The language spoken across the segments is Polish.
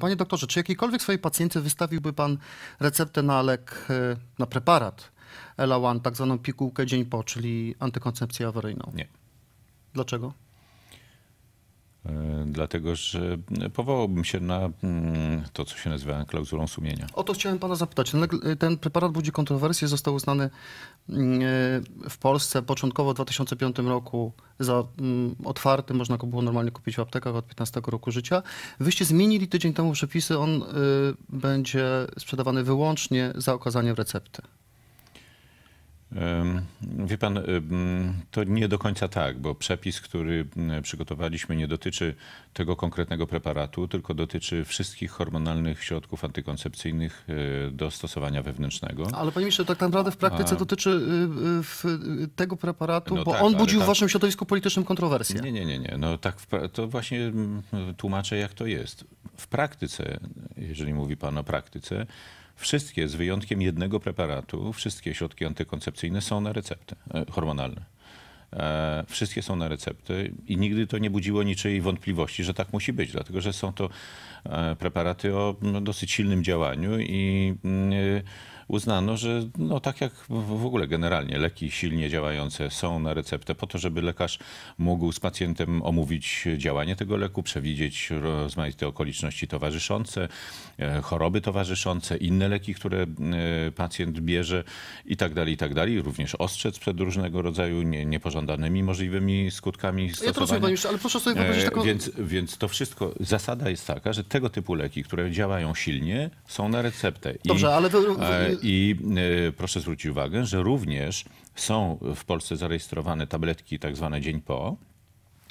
Panie doktorze, czy jakiejkolwiek swojej pacjenty wystawiłby pan receptę na lek, e, na preparat One, tak zwaną pigułkę dzień po, czyli antykoncepcję awaryjną? Nie. Dlaczego? E, dlatego, że powołałbym się na mm, to, co się nazywa klauzulą sumienia. O to chciałem pana zapytać. Ten, preparat budzi kontrowersje. Został uznany mm, e, w Polsce początkowo w 2005 roku za mm, otwarty. Można go było normalnie kupić w aptekach od 15 roku życia. Wyście zmienili tydzień temu przepisy. On e, będzie sprzedawany wyłącznie za okazaniem recepty. Wie pan, to nie do końca tak, bo przepis, który przygotowaliśmy, nie dotyczy tego konkretnego preparatu, tylko dotyczy wszystkich hormonalnych środków antykoncepcyjnych e, do stosowania wewnętrznego. Ale panie ministrze, tak naprawdę w praktyce A... dotyczy y, y, tego preparatu, no bo tak, on budził tak... w waszym środowisku politycznym kontrowersję. Nie, nie, nie. nie. No tak, to właśnie tłumaczę, jak to jest. W praktyce, jeżeli mówi pan o praktyce, Wszystkie, z wyjątkiem jednego preparatu, wszystkie środki antykoncepcyjne są na receptę e, hormonalne. E, wszystkie są na recepty i nigdy to nie budziło niczyjej wątpliwości, że tak musi być, dlatego że są to e, preparaty o no, dosyć silnym działaniu i mm, uznano, że no tak jak w ogóle generalnie leki silnie działające są na receptę po to, żeby lekarz mógł z pacjentem omówić działanie tego leku, przewidzieć rozmaite okoliczności towarzyszące, e, choroby towarzyszące, inne leki, które e, pacjent bierze i tak dalej, i tak dalej. Również ostrzec przed różnego rodzaju nie, niepożądanymi możliwymi skutkami ja stosowania. Ja to rozumiem, już, ale proszę sobie wyobrazić e, taką... Więc, więc to wszystko, zasada jest taka, że tego typu leki, które działają silnie, są na receptę. Dobrze, I, ale... To... I e, proszę zwrócić uwagę, że również są w Polsce zarejestrowane tabletki tak zwane dzień po,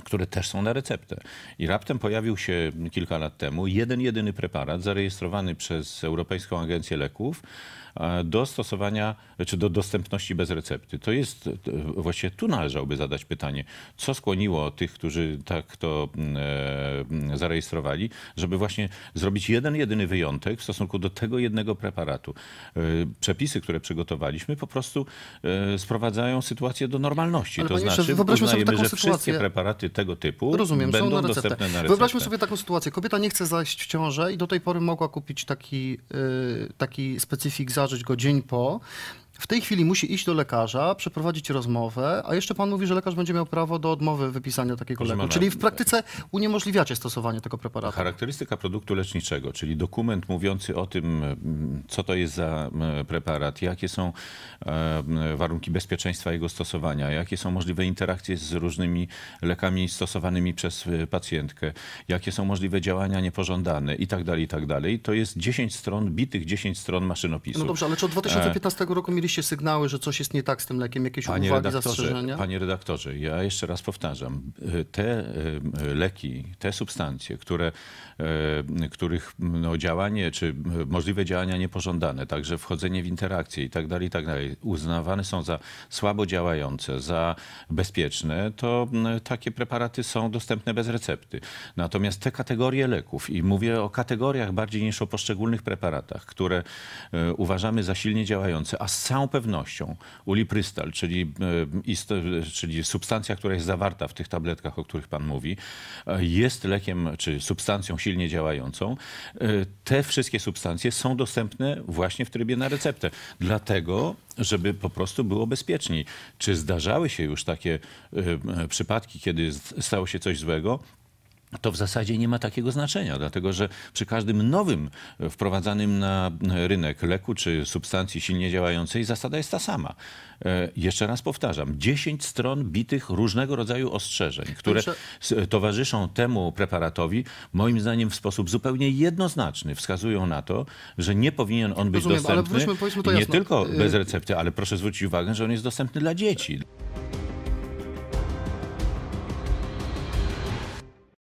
które też są na receptę. I raptem pojawił się kilka lat temu jeden jedyny preparat zarejestrowany przez Europejską Agencję Leków e, do stosowania, czy do dostępności bez recepty. To jest, e, właściwie tu należałoby zadać pytanie, co skłoniło tych, którzy tak to mm, e, mm, zarejestrowali, żeby właśnie zrobić jeden jedyny wyjątek w stosunku do tego jednego preparatu. Przepisy, które przygotowaliśmy, po prostu sprowadzają sytuację do normalności. Ale to znaczy, uznajemy, że sytuację... wszystkie preparaty tego typu Rozumiem, będą są na receptę. dostępne na receptę. Wyobraźmy sobie taką sytuację. Kobieta nie chce zajść w ciążę i do tej pory mogła kupić taki, y, taki specyfik, zażyć go dzień po. W tej chwili musi iść do lekarza, przeprowadzić rozmowę, a jeszcze pan mówi, że lekarz będzie miał prawo do odmowy wypisania takiego leku. Czyli w e, praktyce uniemożliwiacie stosowanie tego preparatu. Charakterystyka produktu leczniczego, czyli dokument mówiący o tym, co to jest za preparat, jakie są e, warunki bezpieczeństwa jego stosowania, jakie są możliwe interakcje z różnymi lekami stosowanymi przez e, pacjentkę, jakie są możliwe działania niepożądane i tak dalej, i tak dalej. To jest 10 stron, bitych 10 stron maszynopisu. No dobrze, ale czy od 2015 roku mieliśmy oczywiście sygnały, że coś jest nie tak z tym lekiem, jakieś panie uwagi, zastrzeżenia? Panie redaktorze, ja jeszcze raz powtarzam. Y, te y, leki, te substancje, które, y, których no działanie czy możliwe działania niepożądane, także wchodzenie w interakcje i tak dalej, i tak dalej, uznawane są za słabo działające, za bezpieczne, to takie preparaty są dostępne bez recepty. Natomiast te kategorie leków, i mówię o kategoriach bardziej niż o poszczególnych preparatach, które uważamy za silnie działające, a z całą całą pewnością uliprystal, czyli, e, czyli substancja, która jest zawarta w tych tabletkach, o których pan mówi, e, jest lekiem czy substancją silnie działającą. E, te wszystkie substancje są dostępne właśnie w trybie na receptę. Dlatego żeby po prostu było bezpieczniej. Czy zdarzały się już takie przypadki, kiedy stało się coś złego? to w zasadzie nie ma takiego znaczenia, dlatego że przy każdym nowym e, wprowadzanym na e, rynek leku czy substancji silnie działającej zasada jest ta sama. E, jeszcze raz powtarzam, 10 stron bitych różnego rodzaju ostrzeżeń, które znaczy- towarzyszą temu preparatowi, moim zdaniem w sposób zupełnie jednoznaczny wskazują na to, że nie powinien on być Rozumiem, dostępny wróćmy, nie tylko y- bez recepty, ale proszę zwrócić uwagę, że on jest dostępny dla dzieci.